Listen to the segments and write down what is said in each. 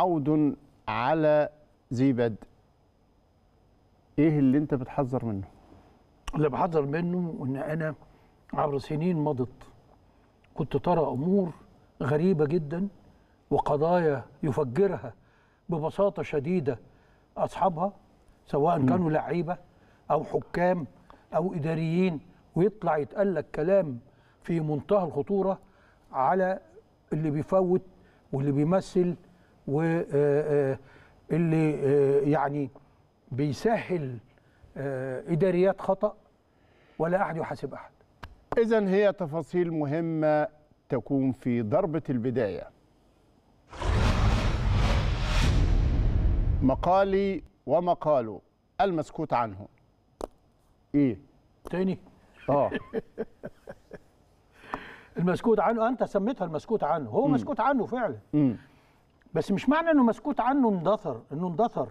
عود على ذي بدء ايه اللي انت بتحذر منه اللي بحذر منه ان انا عبر سنين مضت كنت ترى امور غريبه جدا وقضايا يفجرها ببساطه شديده اصحابها سواء كانوا لعيبه او حكام او اداريين ويطلع يتقال لك كلام في منتهى الخطوره على اللي بيفوت واللي بيمثل واللي آه، آه، آه، يعني بيسهل إداريات خطأ ولا أحد يحاسب أحد إذا هي تفاصيل مهمة تكون في ضربة البداية مقالي ومقاله المسكوت عنه ايه تاني اه المسكوت عنه انت سميتها المسكوت عنه هو م. مسكوت عنه فعلا م. بس مش معنى انه مسكوت عنه اندثر انه اندثر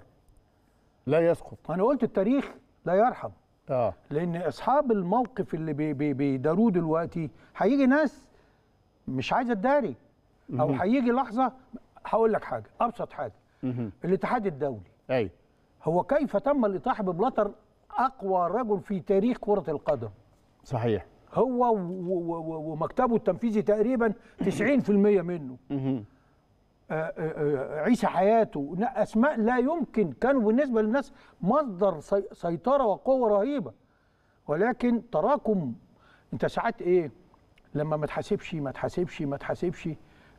لا يسقط انا قلت التاريخ لا يرحم اه لان اصحاب الموقف اللي بيداروه بي دلوقتي هيجي ناس مش عايزه تداري او هيجي لحظه هقول لك حاجه ابسط حاجه مه. الاتحاد الدولي ايوه هو كيف تم الاطاحه ببلاتر اقوى رجل في تاريخ كره القدم صحيح هو ومكتبه التنفيذي تقريبا 90% منه عيسى حياته اسماء لا يمكن كانوا بالنسبه للناس مصدر سيطره وقوه رهيبه ولكن تراكم انت ساعات ايه لما ما تحاسبش ما تحاسبش ما تحاسبش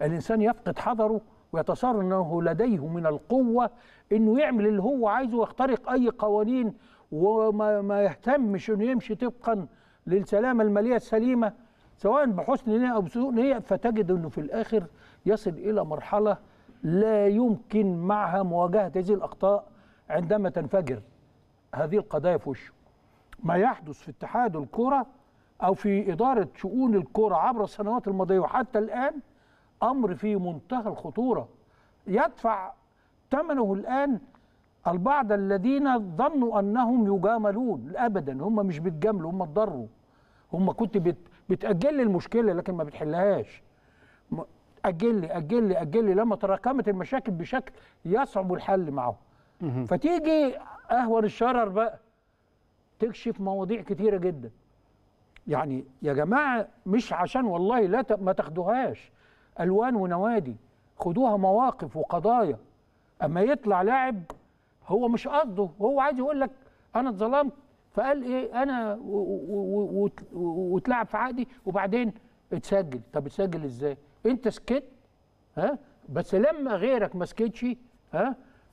الانسان يفقد حذره ويتصور انه لديه من القوه انه يعمل اللي هو عايزه ويخترق اي قوانين وما ما يهتمش انه يمشي طبقا للسلامه الماليه السليمه سواء بحسن نيه او بسوء نيه فتجد انه في الاخر يصل الى مرحله لا يمكن معها مواجهه هذه الاخطاء عندما تنفجر هذه القضايا في وشه ما يحدث في اتحاد الكره او في اداره شؤون الكره عبر السنوات الماضيه وحتى الان امر في منتهى الخطوره يدفع ثمنه الان البعض الذين ظنوا انهم يجاملون ابدا هم مش بيتجاملوا هم اتضروا هم كنت بت بتأجل لي المشكلة لكن ما بتحلهاش أجل لي أجل لي أجل لي لما تراكمت المشاكل بشكل يصعب الحل معه فتيجي أهور الشرر بقى تكشف مواضيع كتيرة جدا يعني يا جماعة مش عشان والله لا ما تاخدوهاش ألوان ونوادي خدوها مواقف وقضايا أما يطلع لاعب هو مش قصده هو عايز يقول لك أنا اتظلمت فقال ايه انا واتلعب في عقدي وبعدين اتسجل طب اتسجل ازاي انت سكت ها بس لما غيرك ما سكتش ها آه، آه،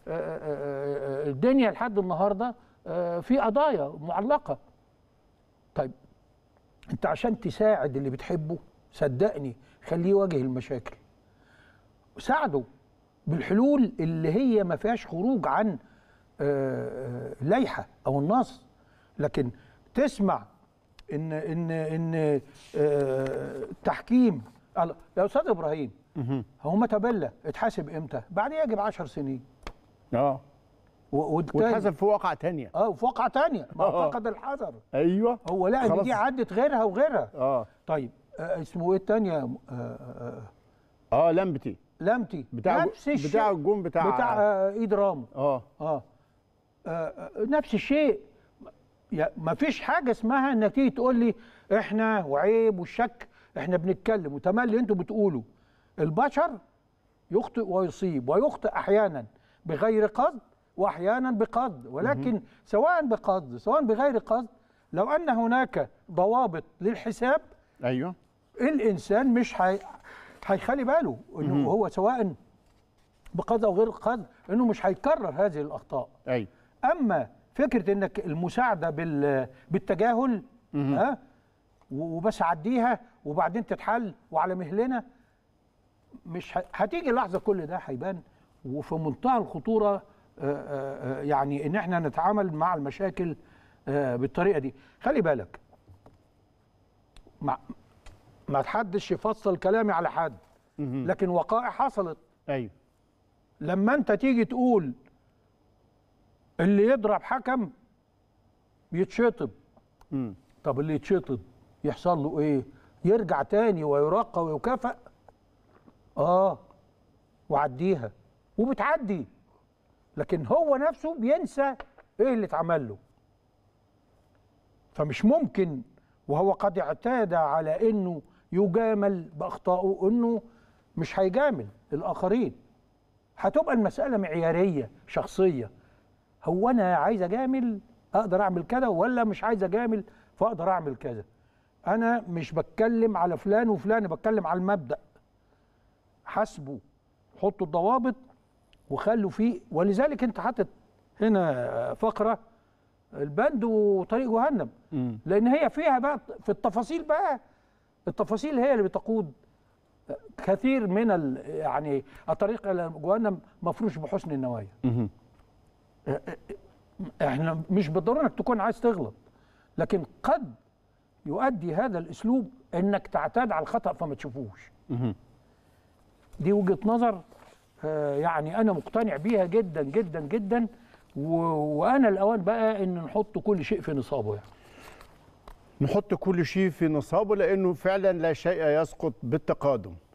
آه، الدنيا لحد النهارده في قضايا معلقه طيب انت عشان تساعد اللي بتحبه صدقني خليه يواجه المشاكل ساعده بالحلول اللي هي ما فيهاش خروج عن لائحه او النص لكن تسمع ان ان ان التحكيم آه، يا استاذ ابراهيم هو تبلى اتحاسب امتى؟ بعد يجب 10 سنين اه واتحسب في واقعة ثانيه اه وفي واقعة ثانيه معتقد آه. الحذر ايوه هو لا دي عدت غيرها وغيرها اه طيب آه اسمه ايه الثانيه اه, آه, آه لمبتي لمبتي بتاع نفس الشيء بتاع الجون بتاع بتاع آه، ايد رامو اه اه نفس الشيء ما فيش حاجه اسمها انك تيجي تقول لي احنا وعيب والشك احنا بنتكلم وتمام اللي انتوا بتقولوا البشر يخطئ ويصيب ويخطئ احيانا بغير قصد واحيانا بقصد ولكن سواء بقصد سواء بغير قصد لو ان هناك ضوابط للحساب ايوه الانسان مش هي... هيخلي باله انه هو سواء بقصد او غير قصد انه مش هيكرر هذه الاخطاء ايوه اما فكره انك المساعده بالتجاهل ها أه؟ وبس عديها وبعدين تتحل وعلى مهلنا مش هتيجي لحظه كل ده هيبان وفي منتهى الخطوره يعني ان احنا نتعامل مع المشاكل بالطريقه دي خلي بالك ما ما حدش يفصل كلامي على حد لكن وقائع حصلت ايوه لما انت تيجي تقول اللي يضرب حكم يتشطب طب اللي يتشطب يحصل له ايه يرجع تاني ويرقى ويكافئ اه وعديها وبتعدي لكن هو نفسه بينسى ايه اللي اتعمل له فمش ممكن وهو قد اعتاد على انه يجامل باخطائه انه مش هيجامل الاخرين هتبقى المساله معياريه شخصيه هو انا عايز اجامل اقدر اعمل كذا ولا مش عايز اجامل فاقدر اعمل كذا انا مش بتكلم على فلان وفلان بتكلم على المبدا حسبه حطوا الضوابط وخلوا فيه ولذلك انت حاطط هنا فقره البند وطريق جهنم لان هي فيها بقى في التفاصيل بقى التفاصيل هي اللي بتقود كثير من يعني الطريق الى جهنم مفروش بحسن النوايا احنا مش بالضروره انك تكون عايز تغلط لكن قد يؤدي هذا الاسلوب انك تعتاد على الخطا فما تشوفوش دي وجهه نظر آه، يعني انا مقتنع بيها جدا جدا جدا وانا الاوان بقى ان نحط كل شيء في نصابه يعني نحط كل شيء في نصابه لانه فعلا لا شيء يسقط بالتقادم